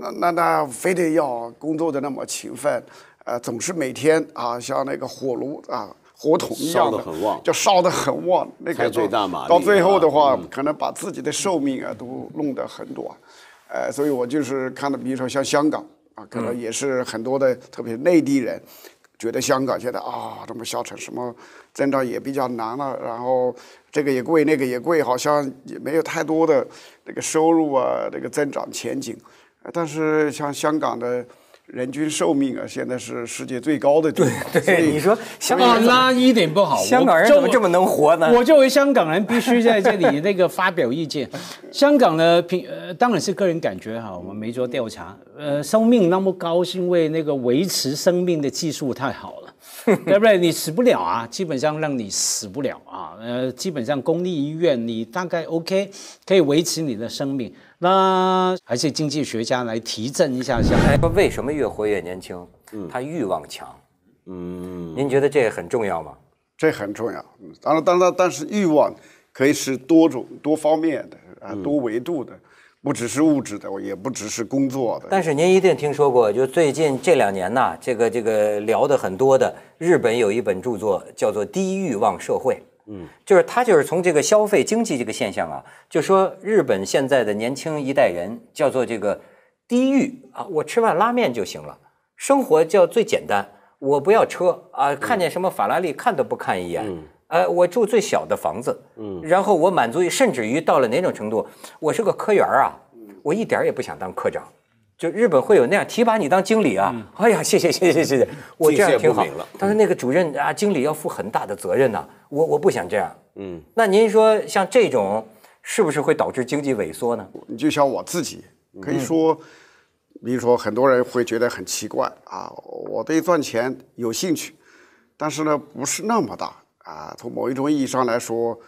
那那那非得要工作的那么勤奋，呃，总是每天啊，像那个火炉啊、火桶一样的，烧得很旺，就烧得很旺。那个最大嘛，到最后的话，可能把自己的寿命啊都弄得很短。呃，所以我就是看到，比如说像香港啊，可能也是很多的，特别内地人觉得香港现在啊这么下沉，什么增长也比较难了，然后这个也贵，那个也贵，好像也没有太多的那个收入啊，那个增长前景。但是像香港的人均寿命啊，现在是世界最高的。对对，你说香港那一点不好。香港人怎么这么能活呢？我作为香港人，必须在这里 那个发表意见。香港的平呃，当然是个人感觉哈，我们没做调查。呃，寿命那么高，是因为那个维持生命的技术太好了。对不对？你死不了啊，基本上让你死不了啊。呃，基本上公立医院你大概 OK，可以维持你的生命。那还是经济学家来提振一下，下。说为什么越活越年轻？嗯，他欲望强，嗯，您觉得这个很重要吗？这很重要。当然当然，但是欲望可以是多种多方面的啊，多维度的。不只是物质的，也不只是工作的。但是您一定听说过，就最近这两年呢，这个这个聊的很多的，日本有一本著作叫做《低欲望社会》，嗯，就是他就是从这个消费经济这个现象啊，就说日本现在的年轻一代人叫做这个低欲啊，我吃碗拉面就行了，生活叫最简单，我不要车啊，看见什么法拉利看都不看一眼。呃，我住最小的房子，嗯，然后我满足于，甚至于到了哪种程度，我是个科员啊，我一点也不想当科长，就日本会有那样提拔你当经理啊，哎呀，谢谢谢谢谢谢，我这样挺好。但是那个主任啊，经理要负很大的责任呐，我我不想这样。嗯，那您说像这种是不是会导致经济萎缩呢？就像我自己可以说，比如说很多人会觉得很奇怪啊，我对赚钱有兴趣，但是呢，不是那么大。啊，从某一种意义上来说，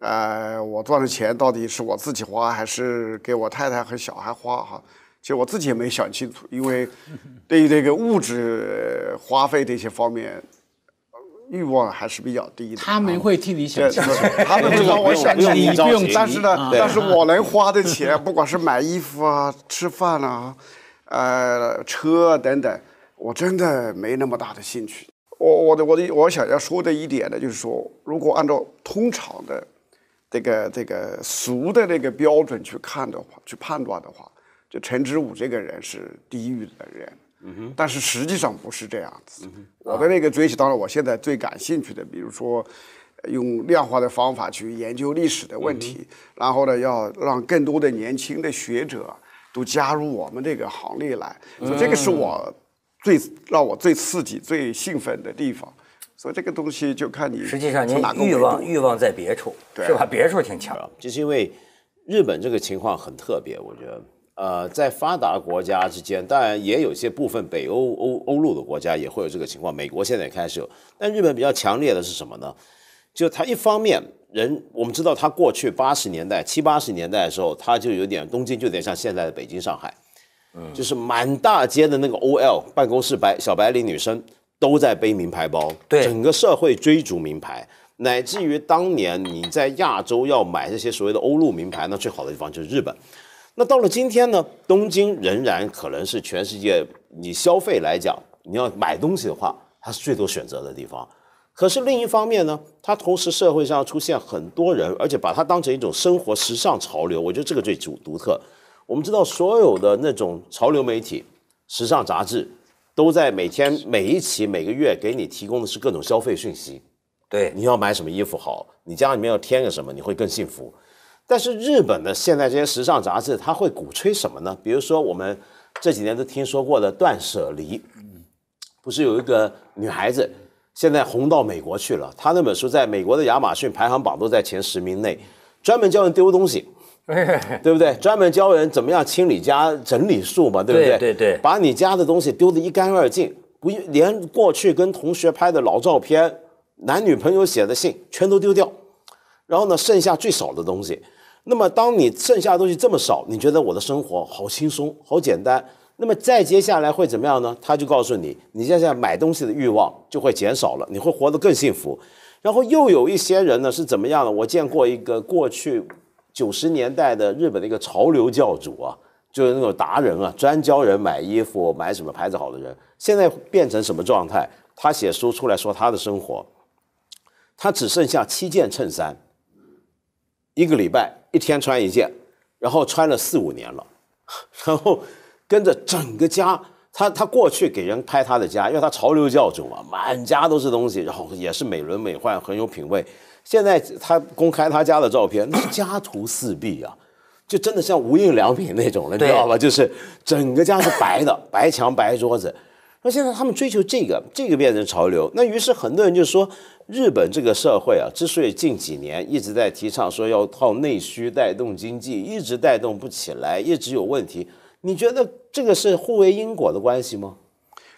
呃，我赚的钱到底是我自己花还是给我太太和小孩花？哈，其实我自己也没想清楚，因为 对于这个物质花费的一些方面，欲望还是比较低的。他们会替你想清他们会帮 我想清不用，但是呢，但是我能花的钱，不管是买衣服啊、吃饭啊、呃、车等等，我真的没那么大的兴趣。我我的我的我想要说的一点呢，就是说，如果按照通常的这个这个俗的那个标准去看的话，去判断的话，就陈志武这个人是低语的人，嗯哼，但是实际上不是这样子。我的那个追求，当然我现在最感兴趣的，比如说用量化的方法去研究历史的问题，然后呢，要让更多的年轻的学者都加入我们这个行列来，这个是我。最让我最刺激、最兴奋的地方，所以这个东西就看你实际上，您欲望欲望在别处，是吧？别处挺强，就是因为日本这个情况很特别，我觉得，呃，在发达国家之间，当然也有些部分北欧欧欧陆的国家也会有这个情况，美国现在也开始，有，但日本比较强烈的是什么呢？就它一方面，人我们知道，它过去八十年代、七八十年代的时候，它就有点东京，就有点像现在的北京、上海。就是满大街的那个 OL 办公室白小白领女生都在背名牌包，对整个社会追逐名牌，乃至于当年你在亚洲要买这些所谓的欧陆名牌，那最好的地方就是日本。那到了今天呢，东京仍然可能是全世界你消费来讲，你要买东西的话，它是最多选择的地方。可是另一方面呢，它同时社会上出现很多人，而且把它当成一种生活时尚潮流，我觉得这个最独独特。我们知道所有的那种潮流媒体、时尚杂志，都在每天每一期、每个月给你提供的是各种消费讯息。对，你要买什么衣服好，你家里面要添个什么，你会更幸福。但是日本的现在这些时尚杂志，它会鼓吹什么呢？比如说我们这几年都听说过的断舍离，不是有一个女孩子现在红到美国去了，她那本书在美国的亚马逊排行榜都在前十名内，专门教人丢东西。对不对？专门教人怎么样清理家、整理术嘛，对不对？对对。把你家的东西丢得一干二净，不连过去跟同学拍的老照片、男女朋友写的信，全都丢掉。然后呢，剩下最少的东西。那么，当你剩下的东西这么少，你觉得我的生活好轻松、好简单。那么，再接下来会怎么样呢？他就告诉你，你现在买东西的欲望就会减少了，你会活得更幸福。然后又有一些人呢，是怎么样呢？我见过一个过去。九十年代的日本的一个潮流教主啊，就是那种达人啊，专教人买衣服、买什么牌子好的人。现在变成什么状态？他写书出来说他的生活，他只剩下七件衬衫，一个礼拜一天穿一件，然后穿了四五年了。然后跟着整个家，他他过去给人拍他的家，因为他潮流教主嘛，满家都是东西，然后也是美轮美奂，很有品味。现在他公开他家的照片，那是家徒四壁啊，就真的像无印良品那种了，你知道吧？就是整个家是白的，白墙、白桌子。那现在他们追求这个，这个变成潮流。那于是很多人就说，日本这个社会啊，之所以近几年一直在提倡说要靠内需带动经济，一直带动不起来，一直有问题。你觉得这个是互为因果的关系吗？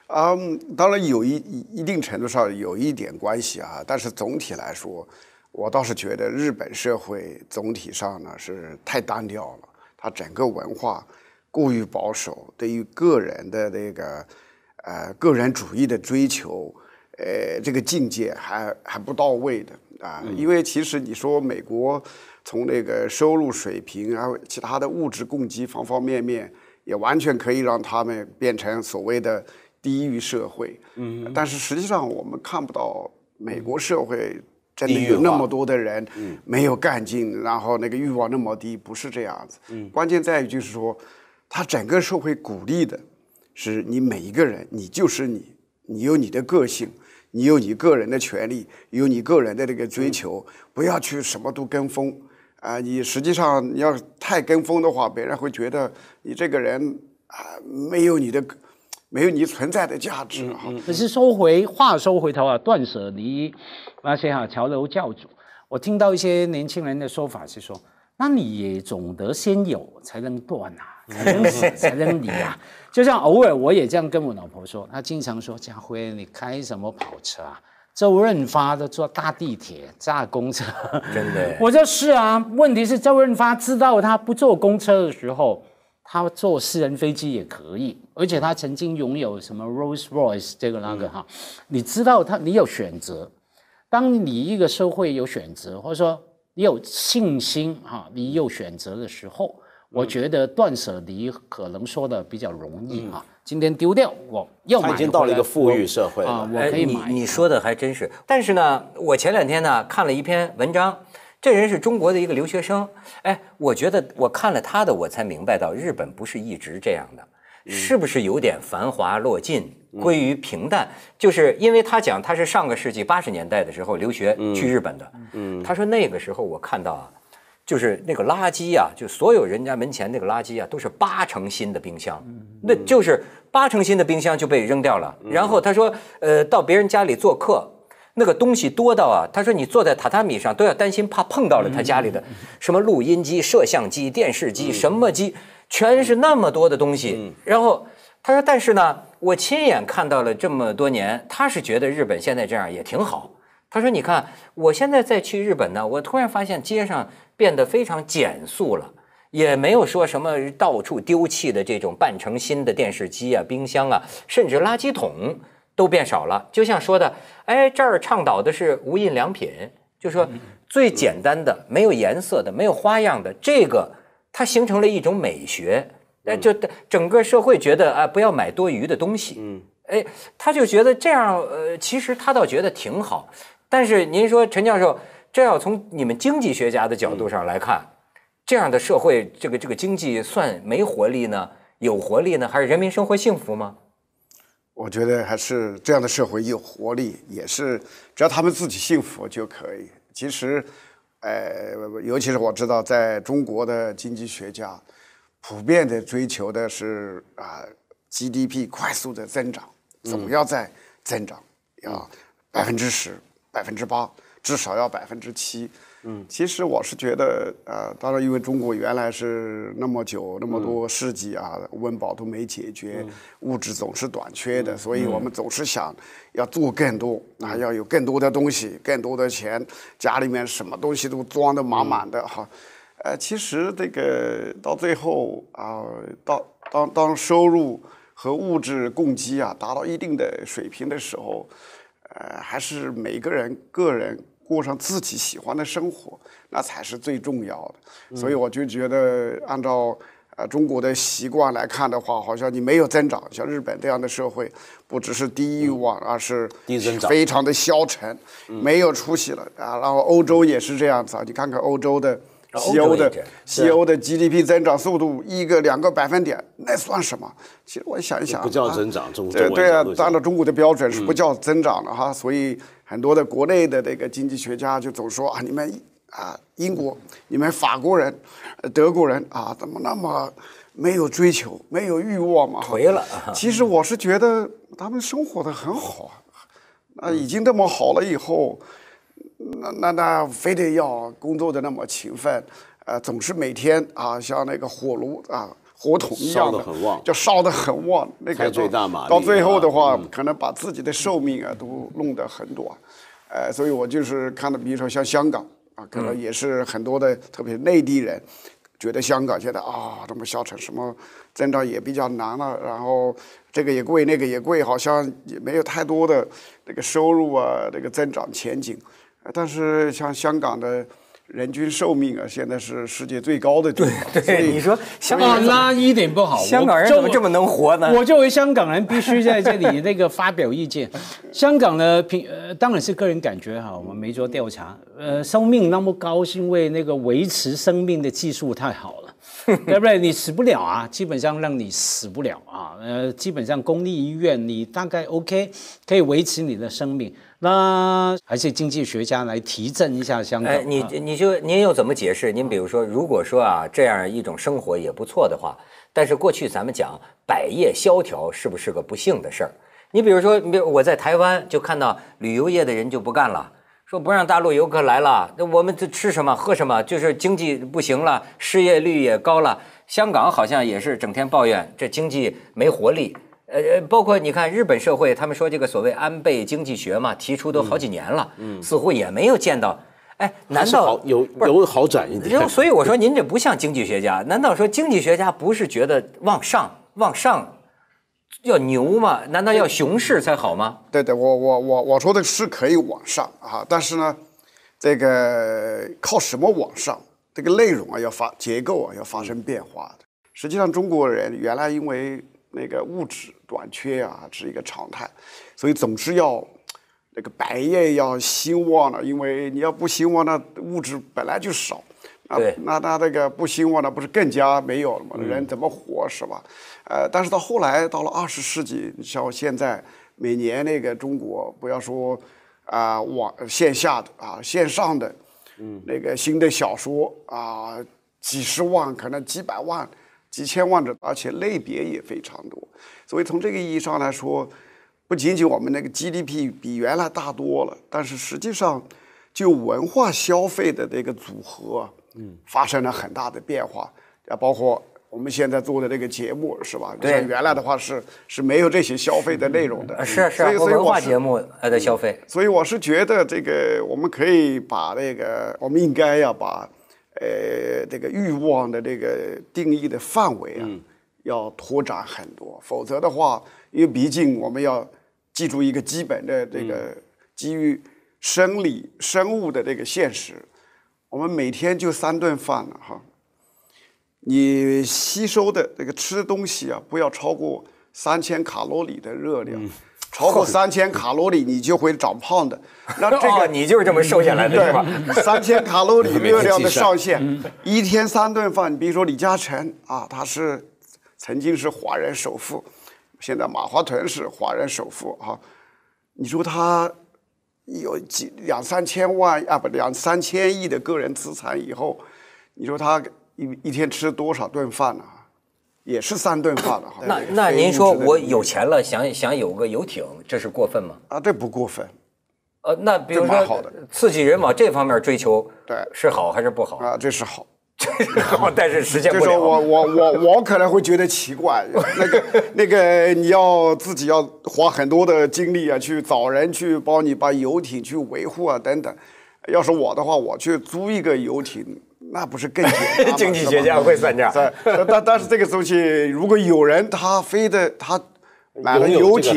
嗯，当然有一一定程度上有一点关系啊，但是总体来说。我倒是觉得日本社会总体上呢是太单调了，它整个文化过于保守，对于个人的那个呃个人主义的追求，呃这个境界还还不到位的啊。因为其实你说美国从那个收入水平啊，其他的物质供给方方面面，也完全可以让他们变成所谓的低于社会。嗯，但是实际上我们看不到美国社会。真的有那么多的人没有干劲，然后那个欲望那么低，不是这样子。关键在于就是说，他整个社会鼓励的是你每一个人，你就是你，你有你的个性，你有你个人的权利，有你个人的这个追求，不要去什么都跟风啊！你实际上你要太跟风的话，别人会觉得你这个人啊，没有你的。没有你存在的价值可是收回话，收回头啊，断舍离那些哈潮流教主。我听到一些年轻人的说法是说，那你也总得先有才能断啊，才能才能离啊。就像偶尔我也这样跟我老婆说，她经常说：家辉，你开什么跑车啊？周润发都坐大地铁、炸公车，真的。我说是啊，问题是周润发知道他不坐公车的时候。他坐私人飞机也可以，而且他曾经拥有什么 Rolls-Royce 这个那个哈，你知道他，你有选择。当你一个社会有选择，或者说你有信心哈，你有选择的时候，我觉得断舍离可能说的比较容易哈。今天丢掉，我要买。已经到了一个富裕社会了，我可以买。你说的还真是，但是呢，我前两天呢看了一篇文章。这人是中国的一个留学生，哎，我觉得我看了他的，我才明白到日本不是一直这样的，是不是有点繁华落尽，归于平淡？就是因为他讲他是上个世纪八十年代的时候留学去日本的，他说那个时候我看到啊，就是那个垃圾啊，就所有人家门前那个垃圾啊，都是八成新的冰箱，那就是八成新的冰箱就被扔掉了。然后他说，呃，到别人家里做客。那个东西多到啊，他说你坐在榻榻米上都要担心怕碰到了他家里的什么录音机、摄像机、电视机什么机，全是那么多的东西。然后他说，但是呢，我亲眼看到了这么多年，他是觉得日本现在这样也挺好。他说，你看我现在再去日本呢，我突然发现街上变得非常减速了，也没有说什么到处丢弃的这种半成新的电视机啊、冰箱啊，甚至垃圾桶。都变少了，就像说的，哎，这儿倡导的是无印良品，就说最简单的，没有颜色的，没有花样的这个，它形成了一种美学，哎，就整个社会觉得啊，不要买多余的东西，嗯，哎，他就觉得这样，呃，其实他倒觉得挺好。但是您说陈教授，这要从你们经济学家的角度上来看，这样的社会，这个这个经济算没活力呢，有活力呢，还是人民生活幸福吗？我觉得还是这样的社会有活力，也是只要他们自己幸福就可以。其实，呃，尤其是我知道在中国的经济学家普遍的追求的是啊 GDP 快速的增长，总要在增长，要百分之十、百分之八，至少要百分之七。嗯，其实我是觉得，呃，当然，因为中国原来是那么久那么多世纪啊，温饱都没解决，物质总是短缺的，所以我们总是想要做更多，啊，要有更多的东西，更多的钱，家里面什么东西都装得满满的哈，呃，其实这个到最后啊，到当当收入和物质供给啊达到一定的水平的时候，呃，还是每个人个人。过上自己喜欢的生活，那才是最重要的。所以我就觉得，按照呃中国的习惯来看的话，好像你没有增长。像日本这样的社会，不只是低欲望，而是低增长，非常的消沉，没有出息了啊。然后欧洲也是这样子啊，你看看欧洲的。西欧的西欧的 GDP 增长速度一个两个百分点，那算什么？其实我想一想，不叫增长，中对对啊，按照中国的标准是不叫增长的哈。所以很多的国内的这个经济学家就总说啊，你们啊，英国、你们法国人、德国人啊，怎么那么没有追求、没有欲望嘛？回了。其实我是觉得他们生活的很好，那已经这么好了以后。那那那非得要工作的那么勤奋，呃，总是每天啊，像那个火炉啊、火桶一样的，烧得很旺，那烧得很旺。那个到最后的话，可能把自己的寿命啊都弄得很短，呃，所以我就是看到，比如说像香港啊，可能也是很多的，特别内地人觉得香港现在啊这么下沉，什么增长也比较难了，然后这个也贵，那个也贵，好像也没有太多的那个收入啊，那个增长前景。但是像香港的人均寿命啊，现在是世界最高的。对对，你说香港那一点不好。香港人怎么这么能活呢？我作为香港人，必须在这里那个发表意见。香港呢，平呃，当然是个人感觉哈，我们没做调查。呃，寿命那么高，是因为那个维持生命的技术太好了，对不对？你死不了啊，基本上让你死不了啊。呃，基本上公立医院，你大概 OK，可以维持你的生命。那还是经济学家来提振一下香港。哎，你你就您又怎么解释？您比如说，如果说啊这样一种生活也不错的话，但是过去咱们讲百业萧条是不是个不幸的事儿？你比如说，比如我在台湾就看到旅游业的人就不干了，说不让大陆游客来了，那我们这吃什么喝什么，就是经济不行了，失业率也高了。香港好像也是整天抱怨这经济没活力。呃呃，包括你看日本社会，他们说这个所谓安倍经济学嘛，提出都好几年了，嗯，似乎也没有见到。哎，难道有有好转一点？所以我说您这不像经济学家。难道说经济学家不是觉得往上往上要牛吗？难道要熊市才好吗？对对，我我我我说的是可以往上啊，但是呢，这个靠什么往上？这个内容啊要发，结构啊要发生变化的。实际上，中国人原来因为。那个物质短缺啊是一个常态，所以总是要那个百业要兴旺了，因为你要不兴旺，那物质本来就少，那那那那个不兴旺，那不是更加没有了吗？人怎么活是吧？呃，但是到后来到了二十世纪，像现在每年那个中国，不要说啊网线下的啊线上的，嗯，那个新的小说啊几十万，可能几百万。几千万的，而且类别也非常多，所以从这个意义上来说，不仅仅我们那个 GDP 比原来大多了，但是实际上，就文化消费的这个组合，嗯，发生了很大的变化，啊，包括我们现在做的这个节目，是吧？对，原来的话是是没有这些消费的内容的，是是所以文化节目哎的消费，所以我是觉得这个我们可以把那个，我们应该要把。呃，这个欲望的这个定义的范围啊，要拓展很多。否则的话，因为毕竟我们要记住一个基本的这个基于生理生物的这个现实，我们每天就三顿饭了哈。你吸收的这个吃的东西啊，不要超过三千卡路里的热量。超过三千卡路里你就会长胖的，那这个你就是这么瘦下来的对吧？三千卡路里热量的上限，一天三顿饭。你比如说李嘉诚啊，他是曾经是华人首富，现在马化腾是华人首富啊。你说他有几两三千万啊？不，两三千亿的个人资产以后，你说他一一天吃多少顿饭呢？也是三顿饭了，那那您说，我有钱了，想想有个游艇，这是过分吗？啊，这不过分。呃，那比如说，刺激人往这方面追求，对，是好还是不好？啊，这是好，这是好，但是实现不了。就是说我我我我可能会觉得奇怪，那个那个你要自己要花很多的精力啊，去找人去帮你把游艇去维护啊等等。要是我的话，我去租一个游艇。那不是更 经济学家会算账。但但是这个东西，如果有人他非得他买了游艇，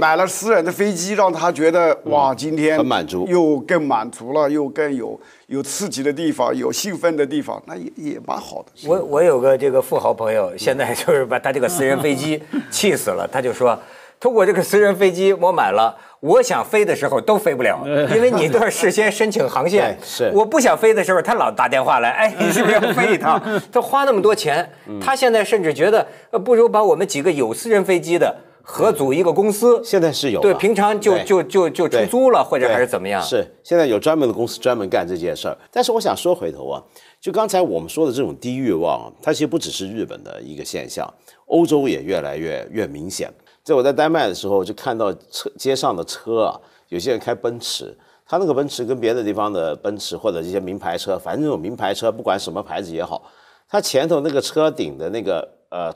买了私人的飞机，让他觉得哇，今天很满足，又更满足了，又更有有刺激的地方，有兴奋的地方，那也也蛮好的。我我有个这个富豪朋友，现在就是把他这个私人飞机气死了，他就说。通过这个私人飞机，我买了，我想飞的时候都飞不了，因为你都要事先申请航线。是，我不想飞的时候，他老打电话来，哎，你是是不要飞一趟？他花那么多钱，他现在甚至觉得，呃，不如把我们几个有私人飞机的合组一个公司。现在是有对，平常就就就就出租了，或者还是怎么样？是，现在有专门的公司专门干这件事儿。但是我想说，回头啊，就刚才我们说的这种低欲望，它其实不只是日本的一个现象，欧洲也越来越越明显。在我在丹麦的时候，就看到车街上的车啊，有些人开奔驰，他那个奔驰跟别的地方的奔驰或者一些名牌车，反正那种名牌车不管什么牌子也好，它前头那个车顶的那个呃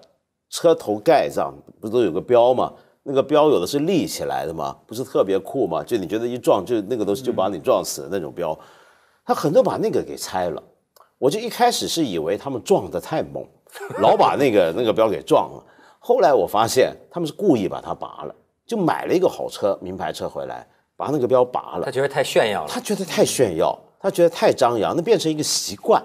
车头盖上不都有个标吗？那个标有的是立起来的吗？不是特别酷吗？就你觉得一撞就那个东西就把你撞死的那种标，他很多把那个给拆了。我就一开始是以为他们撞得太猛，老把那个那个标给撞了。后来我发现他们是故意把它拔了，就买了一个好车、名牌车回来，把那个标拔了。他觉得太炫耀了。他觉得太炫耀，他觉得太张扬，那变成一个习惯，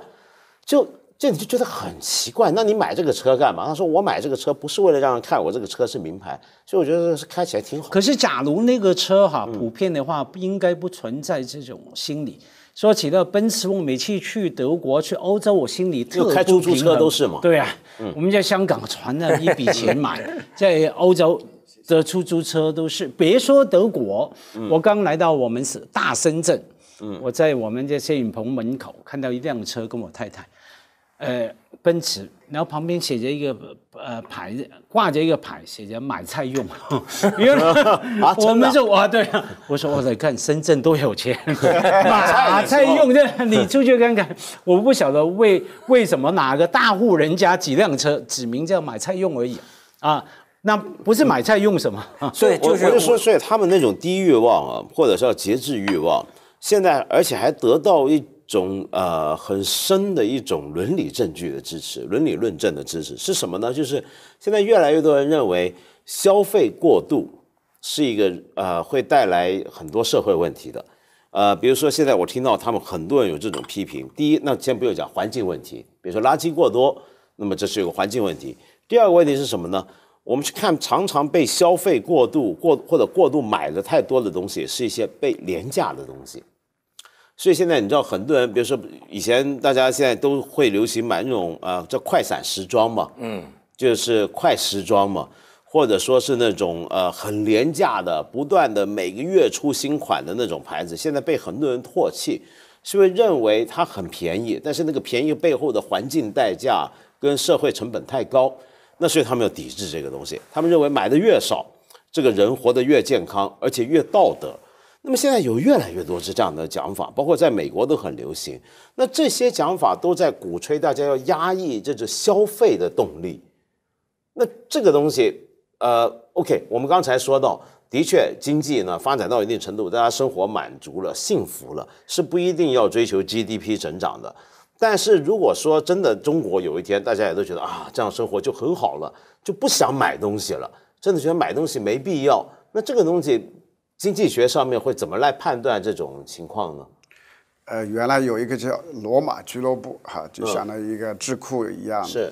就这你就觉得很奇怪。那你买这个车干嘛？他说我买这个车不是为了让人看我这个车是名牌，所以我觉得是开起来挺好。可是，假如那个车哈普遍的话，不应该不存在这种心理。说起了奔驰，我每次去德国、去欧洲，我心里特不平衡。开出租车都是嘛？对啊，我们在香港存了一笔钱买，在欧洲的出租车都是。别说德国，我刚来到我们是大深圳，我在我们这摄影棚门口看到一辆车，跟我太太。呃，奔驰，然后旁边写着一个呃牌子，挂着一个牌，写着买菜用。我们说，啊对，我说我在看深圳都有钱，买菜用的，你出去看看，我不晓得为为什么哪个大户人家几辆车，指名叫买菜用而已，啊，那不是买菜用什么？所以就是说，所以他们那种低欲望啊，或者叫节制欲望，现在而且还得到一。种呃很深的一种伦理证据的支持，伦理论证的支持是什么呢？就是现在越来越多人认为消费过度是一个呃会带来很多社会问题的，呃，比如说现在我听到他们很多人有这种批评，第一，那先不用讲环境问题，比如说垃圾过多，那么这是一个环境问题。第二个问题是什么呢？我们去看常常被消费过度过或者过度买的太多的东西，是一些被廉价的东西。所以现在你知道很多人，比如说以前大家现在都会流行买那种啊叫快闪时装嘛，嗯，就是快时装嘛，或者说是那种呃很廉价的、不断的每个月出新款的那种牌子，现在被很多人唾弃，是因为认为它很便宜，但是那个便宜背后的环境代价跟社会成本太高，那所以他们要抵制这个东西，他们认为买的越少，这个人活得越健康，而且越道德。那么现在有越来越多是这样的讲法，包括在美国都很流行。那这些讲法都在鼓吹大家要压抑这种消费的动力。那这个东西，呃，OK，我们刚才说到，的确经济呢发展到一定程度，大家生活满足了、幸福了，是不一定要追求 GDP 增长的。但是如果说真的中国有一天大家也都觉得啊，这样生活就很好了，就不想买东西了，真的觉得买东西没必要，那这个东西。经济学上面会怎么来判断这种情况呢？呃，原来有一个叫罗马俱乐部哈，就相当于一个智库一样。是。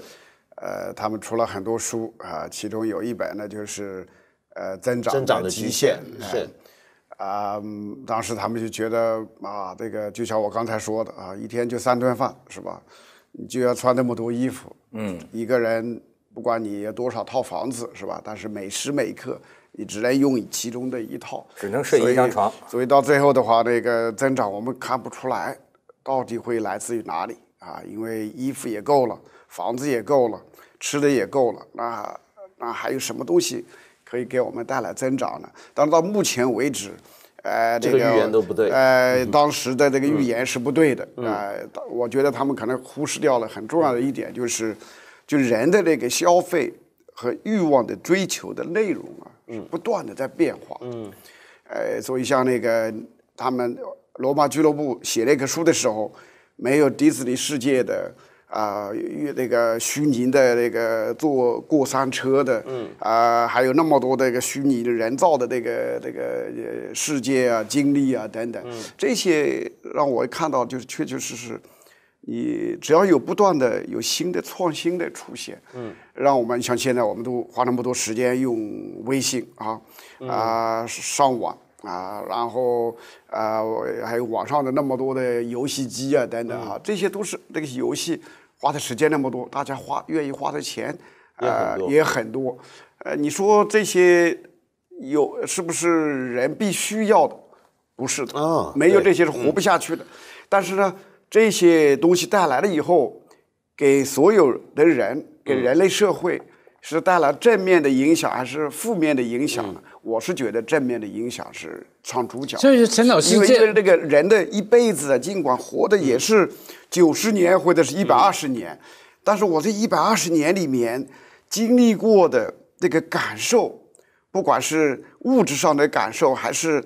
呃，他们出了很多书啊，其中有一本呢就是，呃，增长增长的极限是。啊，当时他们就觉得啊，这个就像我刚才说的啊，一天就三顿饭是吧？你就要穿那么多衣服，嗯，一个人不管你有多少套房子是吧？但是每时每刻。你只能用其中的一套，只能睡一张床，所以到最后的话，那个增长我们看不出来，到底会来自于哪里啊？因为衣服也够了，房子也够了，吃的也够了，那那还有什么东西可以给我们带来增长呢？但到目前为止，呃，这个预言都不对，呃，当时的这个预言是不对的啊。我觉得他们可能忽视掉了很重要的一点，就是就人的那个消费和欲望的追求的内容啊。嗯，不断的在变化，嗯，呃，所以像那个他们罗马俱乐部写那个书的时候，没有迪士尼世界的啊，那个虚拟的那个坐过山车的，嗯，啊，还有那么多的一个虚拟的人造的那个那个世界啊，经历啊等等，这些让我看到就是确确实实。你只要有不断的有新的创新的出现，嗯，让我们像现在，我们都花那么多时间用微信啊啊上网啊，然后啊还有网上的那么多的游戏机啊等等啊，这些都是这个游戏花的时间那么多，大家花愿意花的钱啊也很多，呃，你说这些有是不是人必须要的？不是的，啊，没有这些是活不下去的，但是呢。这些东西带来了以后，给所有的人，给人类社会是带来正面的影响还是负面的影响呢？我是觉得正面的影响是唱主角。所以陈老师，因为这个人的一辈子啊，尽管活的也是九十年或者是一百二十年，但是我这一百二十年里面经历过的这个感受，不管是物质上的感受还是。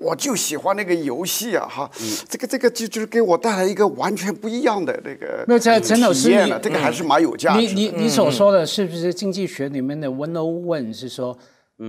我就喜欢那个游戏啊，哈，这个这个就就是给我带来一个完全不一样的那个体验了，这个还是蛮有价值的。你你你所说的是不是经济学里面的 win-win？是说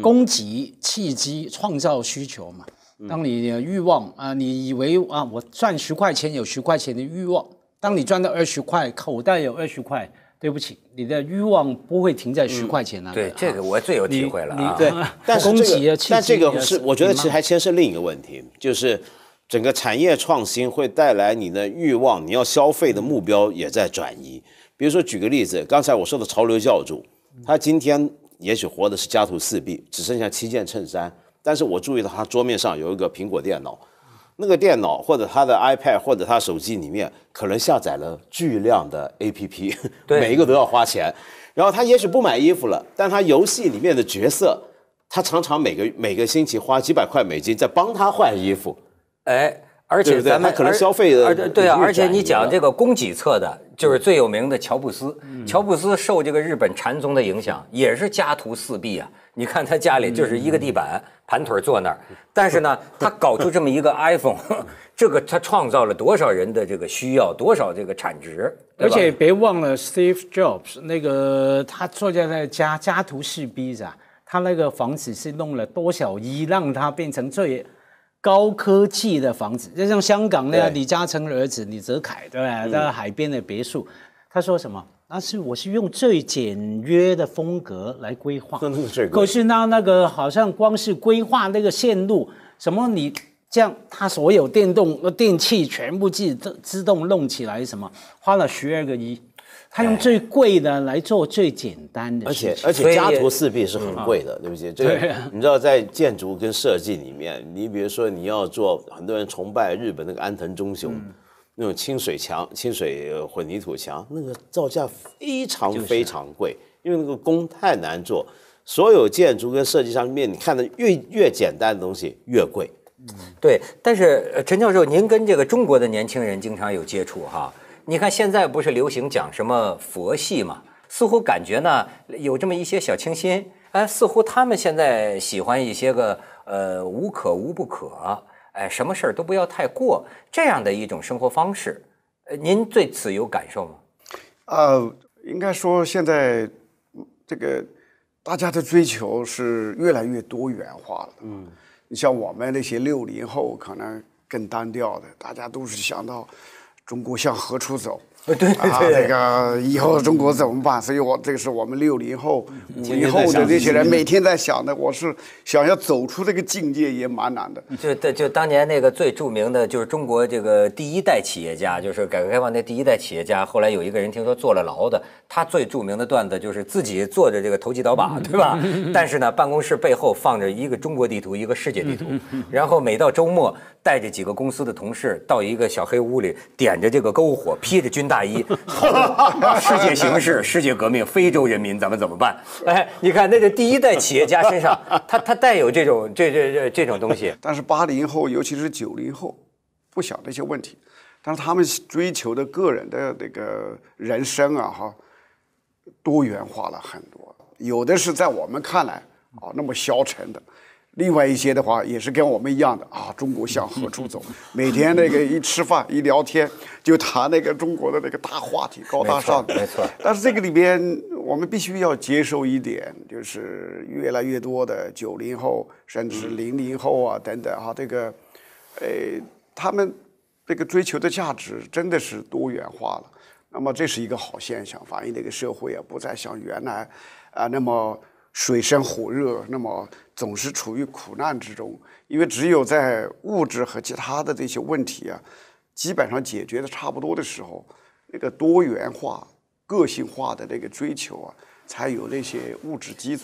供给契机创造需求嘛？当你的欲望啊，你以为啊，我赚十块钱有十块钱的欲望，当你赚到二十块，口袋有二十块。对不起，你的欲望不会停在十块钱那、里。对，这个我最有体会了啊！对，但是这个，但这个是我觉得其实还牵涉另一个问题，就是整个产业创新会带来你的欲望，你要消费的目标也在转移。比如说举个例子，刚才我说的潮流教主，他今天也许活的是家徒四壁，只剩下七件衬衫，但是我注意到他桌面上有一个苹果电脑。那个电脑或者他的 iPad 或者他手机里面可能下载了巨量的 APP，每一个都要花钱。然后他也许不买衣服了，但他游戏里面的角色，他常常每个每个星期花几百块美金在帮他换衣服。哎。而且咱们可能消费的，对啊，而且你讲这个供给侧的，就是最有名的乔布斯。乔布斯受这个日本禅宗的影响，也是家徒四壁啊。你看他家里就是一个地板，盘腿坐那儿。但是呢，他搞出这么一个 iPhone，这个他创造了多少人的这个需要，多少这个产值。而且别忘了 Steve Jobs 那个，他坐在那家家徒四壁啊，他那个房子是弄了多少亿，让他变成最。高科技的房子，就像香港那个李嘉诚儿子李泽楷，对对？在海边的别墅，他说什么？那是我是用最简约的风格来规划，的是最。可是那那个好像光是规划那个线路，什么你这样，他所有电动电器全部自自动弄起来，什么花了十二个亿。他用最贵的来做最简单的，而且而且家徒四壁是很贵的，对不对？个你知道在建筑跟设计里面，你比如说你要做，很多人崇拜日本那个安藤忠雄，那种清水墙、清水混凝土墙，那个造价非常非常贵，因为那个工太难做。所有建筑跟设计上面，你看的越越简单的东西越贵，嗯，对。但是陈教授，您跟这个中国的年轻人经常有接触哈？你看，现在不是流行讲什么佛系嘛？似乎感觉呢有这么一些小清新。哎，似乎他们现在喜欢一些个呃无可无不可，哎，什么事儿都不要太过这样的一种生活方式。呃，您对此有感受吗？呃，应该说现在这个大家的追求是越来越多元化了。嗯，你像我们那些六零后，可能更单调的，大家都是想到。中国向何处走？哎，对对对，这个以后中国怎么办？所以，我这个是我们六零后、五零后的这些人每天在想的。我是想要走出这个境界也蛮难的。就对，就当年那个最著名的，就是中国这个第一代企业家，就是改革开放那第一代企业家。后来有一个人听说坐了牢的，他最著名的段子就是自己坐着这个投机倒把，对吧？但是呢，办公室背后放着一个中国地图，一个世界地图。然后每到周末，带着几个公司的同事到一个小黑屋里，点着这个篝火，披着军。大衣，世界形势，世界革命，非洲人民，咱们怎么办？哎，你看，那个第一代企业家身上，他他带有这种这这这这种东西。但是八零后，尤其是九零后，不想这些问题，但是他们追求的个人的那个人生啊，哈，多元化了很多，有的是在我们看来啊那么消沉的。另外一些的话也是跟我们一样的啊，中国向何处走？每天那个一吃饭一聊天就谈那个中国的那个大话题，高大上，没错。但是这个里边我们必须要接受一点，就是越来越多的九零后甚至零零后啊等等啊，这个，呃，他们这个追求的价值真的是多元化了。那么这是一个好现象，反映这个社会啊不再像原来啊那么水深火热，那么。总是处于苦难之中，因为只有在物质和其他的这些问题啊，基本上解决的差不多的时候，那个多元化、个性化的那个追求啊，才有那些物质基础。